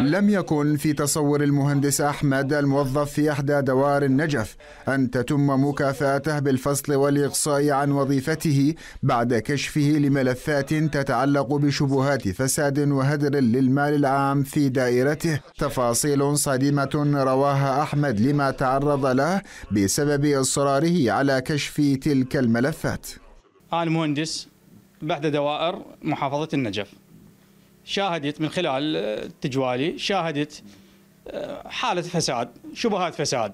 لم يكن في تصور المهندس أحمد الموظف في إحدى دوار النجف أن تتم مكافأته بالفصل والإقصاء عن وظيفته بعد كشفه لملفات تتعلق بشبهات فساد وهدر للمال العام في دائرته تفاصيل صادمة رواها أحمد لما تعرض له بسبب إصراره على كشف تلك الملفات المهندس بعد دوائر محافظة النجف شاهدت من خلال آه، تجوالي شاهدت آه، حالة فساد شبهات فساد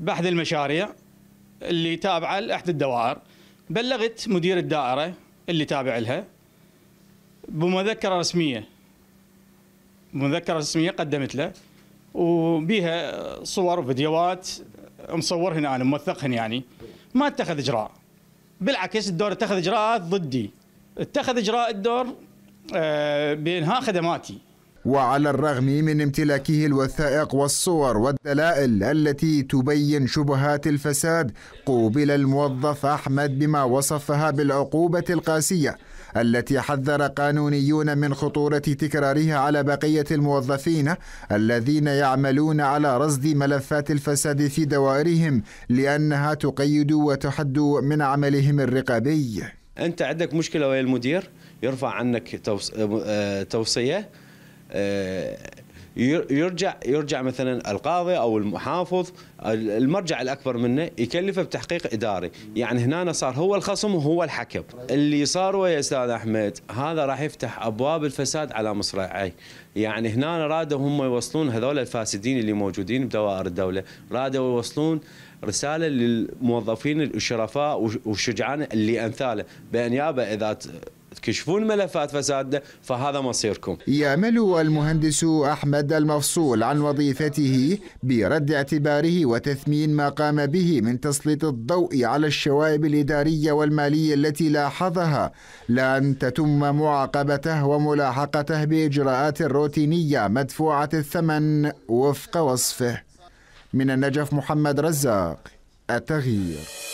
بحث المشاريع اللي تابعة لأحد الدوائر بلغت مدير الدائرة اللي تابع لها بمذكرة رسمية مذكرة رسمية قدمت له وبيها صور وفيديوهات مصورهن أنا موثقهن يعني ما اتخذ إجراء بالعكس الدور اتخذ إجراءات ضدي اتخذ إجراء الدور آه، بانهاء خدماتي وعلى الرغم من امتلاكه الوثائق والصور والدلائل التي تبين شبهات الفساد قوبل الموظف احمد بما وصفها بالعقوبه القاسيه التي حذر قانونيون من خطوره تكرارها على بقيه الموظفين الذين يعملون على رصد ملفات الفساد في دوائرهم لانها تقيد وتحد من عملهم الرقابي. انت عندك مشكله ويا المدير يرفع عنك آه، آه، توصيه آه، يرجع يرجع مثلا القاضي او المحافظ المرجع الاكبر منه يكلفه بتحقيق اداري، يعني هنا صار هو الخصم وهو الحكم، اللي صار ويا استاذ احمد هذا راح يفتح ابواب الفساد على مصراعيه، يعني هنا رادوا هم يوصلون هذول الفاسدين اللي موجودين بدوائر الدوله، رادوا يوصلون رساله للموظفين الشرفاء والشجعان اللي امثاله بان يابا اذا تكشفون ملفات فسادنا فهذا مصيركم يعمل المهندس أحمد المفصول عن وظيفته برد اعتباره وتثمين ما قام به من تسليط الضوء على الشوائب الإدارية والمالية التي لاحظها لأن تتم معاقبته وملاحقته بإجراءات روتينية مدفوعة الثمن وفق وصفه من النجف محمد رزاق التغيير